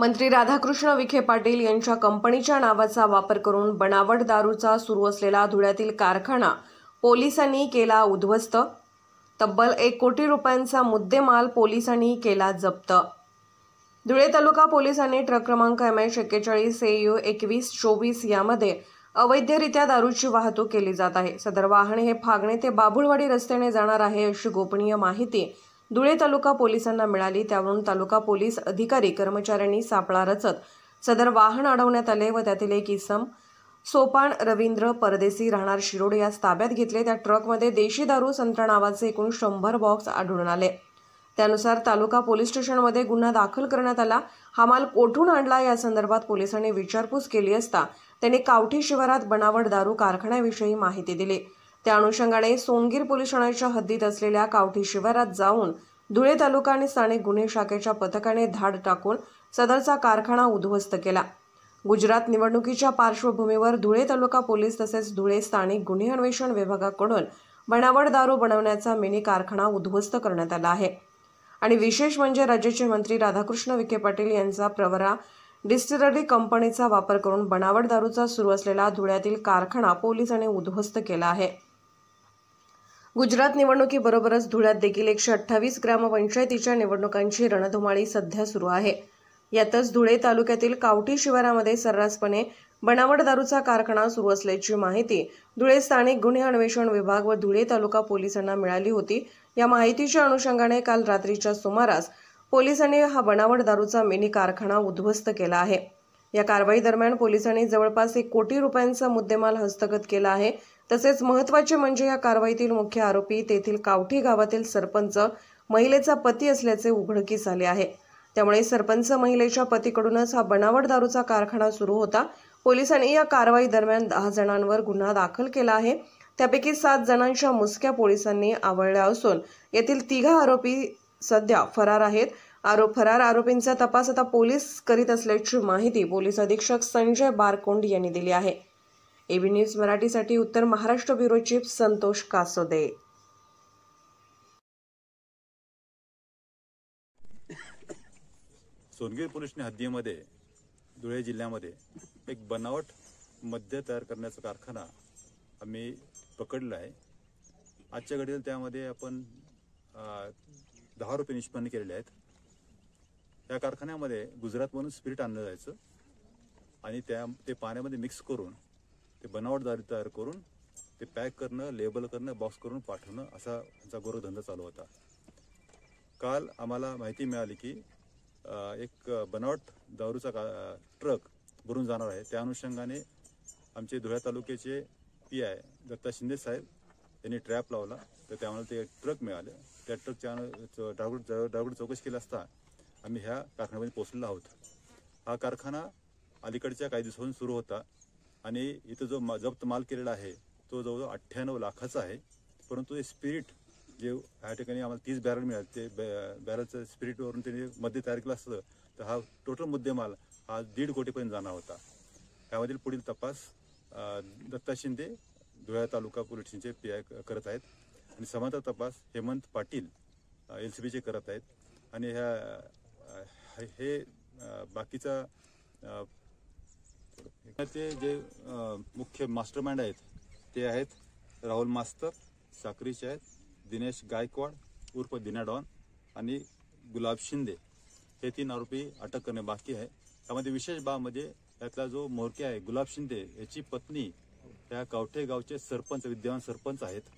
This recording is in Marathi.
मंत्री राधाकृष्ण विखे पाटील यांच्या कंपनीच्या नावाचा वापर करून बनावट दारूचा सुरू असलेला धुळ्यातील कारखाना पोलिसांनी केला उद्ध्वस्त तब्बल एक कोटी रुपयांचा मुद्देमाल पोलिसांनी केला जप्त धुळे तालुका पोलिसांनी ट्रक क्रमांक एम एच एक्केचाळीस ए यू एकवीस चोवीस यामध्ये अवैधरित्या दारूची वाहतूक केली जात आहे सदर वाहन हे फागणे ते बाभुळवाडी रस्त्याने जाणार आहे अशी गोपनीय माहिती धुळे तालुका पोलिसांना मिळाली त्यावरून तालुका पोलीस अधिकारी कर्मचाऱ्यांनी सापळा रचत सदर वाहन अडवण्यात आले व त्यातील एक इसम सोपान रवींद्र परदेसी राहणार शिरोड यास ताब्यात घेतले त्या ट्रकमध्ये देशी दारू संत्रा नावाचे एकूण शंभर बॉक्स आढळून आले त्यानुसार तालुका पोलीस स्टेशनमध्ये गुन्हा दाखल करण्यात आला हा माल कोठून आणला या संदर्भात पोलिसांनी विचारपूस केली असता त्यांनी कावठी शिवारात बनावट दारू कारखान्याविषयी माहिती दिली त्या अनुषंगाने सोनगीर पोलीस ठाण्याच्या हद्दीत असलेल्या कावठी शिवारात जाऊन धुळे तालुका आणि स्थानिक गुन्हे शाखेच्या पथकाने धाड टाकून सदरचा कारखाना उद्ध्वस्त केला गुजरात निवडणुकीच्या पार्श्वभूमीवर धुळे तालुका पोलीस तसेच धुळे स्थानिक गुन्हे अन्वेषण विभागाकडून बनावट दारू बनवण्याचा मिनी कारखाना उद्ध्वस्त करण्यात आला आहे आणि विशेष म्हणजे राज्याचे मंत्री राधाकृष्ण विखे पाटील यांचा प्रवरा डिस्टिलरी कंपनीचा वापर करून बनावट दारूचा सुरू असलेला धुळ्यातील कारखाना पोलिसांनी उद्ध्वस्त केला आहे गुजरात निवडणुकीबरोबरच धुळ्यात देखील एकशे अठ्ठावीस ग्रामपंचायतीच्या निवडणुकांची रणधुमाळी सध्या सुरू आहे यातच धुळे तालुक्यातील कावटी शिवारामध्ये सर्रासपणे बनावट दारूचा कारखाना सुरू असल्याची माहिती धुळे स्थानिक गुन्हे अन्वेषण विभाग व धुळे तालुका पोलिसांना मिळाली होती या माहितीच्या अनुषंगाने काल रात्रीच्या सुमारास पोलिसांनी हा बनावट दारूचा मिनी कारखाना उद्ध्वस्त केला आहे या कारवाई दरम्यान पोलिसांनी जवळपास एक कोटी रुपयांचा मुद्देमाल हस्तगत केला आहे तसेच महत्त्वाचे म्हणजे या कारवाईतील मुख्य आरोपी तेथील कावठी गावातील सरपंच महिलेचा पती असल्याचे उघडकीस आले आहे त्यामुळे सरपंच महिलेच्या पतीकडूनच हा बनावट दारूचा कारखाना सुरू होता पोलिसांनी या कारवाई दरम्यान दहा जणांवर गुन्हा दाखल केला आहे त्यापैकी सात जणांच्या मुसक्या पोलिसांनी आवळल्या असून येथील तिघा आरोपी सध्या फरार आहेत आरोप फरार आरोपींचा तपास आता पोलीस करीत असल्याची माहिती पोलीस अधीक्षक संजय बारकोंड यांनी दिली आहे एबी न्यूज मराठीसाठी उत्तर महाराष्ट्र ब्युरो चीफ संतोष कासोदे सोनगीर पोलिसने हद्दीमध्ये धुळे जिल्ह्यामध्ये एक बनावट मद्य तयार करण्याचा कारखाना आम्ही पकडला आहे आजच्या घडीला त्यामध्ये आपण दहा रुपये निष्पन्न केलेले आहेत या कारखान्यामध्ये गुजरातमधून स्पिरिट आणलं जायचं आणि त्या ते पाण्यामध्ये मिक्स करून ते दारू तयार करून ते पॅक करणं लेबल करणं बॉक्स करून पाठवणं असा आमचा गोरखधंदा चालू होता काल आम्हाला माहिती मिळाली की एक बनावट दारूचा का ट्रक भरून जाणार आहे त्या अनुषंगाने आमचे धुळ्या तालुक्याचे पी आय दत्ता शिंदे साहेब त्यांनी ट्रॅप लावला तर त्यामुळे ते ट्रक मिळाले त्या ट्रकच्या डागुड डागुड चौकशी केली असता आम्ही ह्या कारखान्यामध्ये पोचलेलो आहोत हा कारखाना अलीकडच्या काही दिवसांपासून सुरू होता आणि इथं जो जप्त माल केलेला आहे तो जवळजवळ अठ्ठ्याण्णव लाखाचा आहे परंतु ते स्पिरिट जे ह्या ठिकाणी आम्हाला तीस बॅरल मिळाले ते बॅरलचं स्पिरिटवरून त्यांनी मध्य तयार केलं असतं तर हा टोटल मुद्देमाल हा दीड कोटीपर्यंत जाणार होता त्यामधील पुढील तपास दत्ता शिंदे धुळ्या तालुका पोलिसांचे पी आय करत आहेत आणि समांतर तपास हेमंत पाटील एल सी बीचे करत आहेत आणि ह्या हे बाकीचा ते जे मुख्य मास्टरमाइंड आहेत ते आहेत राहुल मास्तर साखरीचे आहेत दिनेश गायकवाड उर्फ दिनाडॉन आणि गुलाब शिंदे हे तीन आरोपी अटक करणे बाकी आहे त्यामध्ये विशेष बाब म्हणजे त्यातला जो मोरके आहे गुलाब शिंदे याची पत्नी त्या कावठे गावचे सरपंच विद्यमान सरपंच आहेत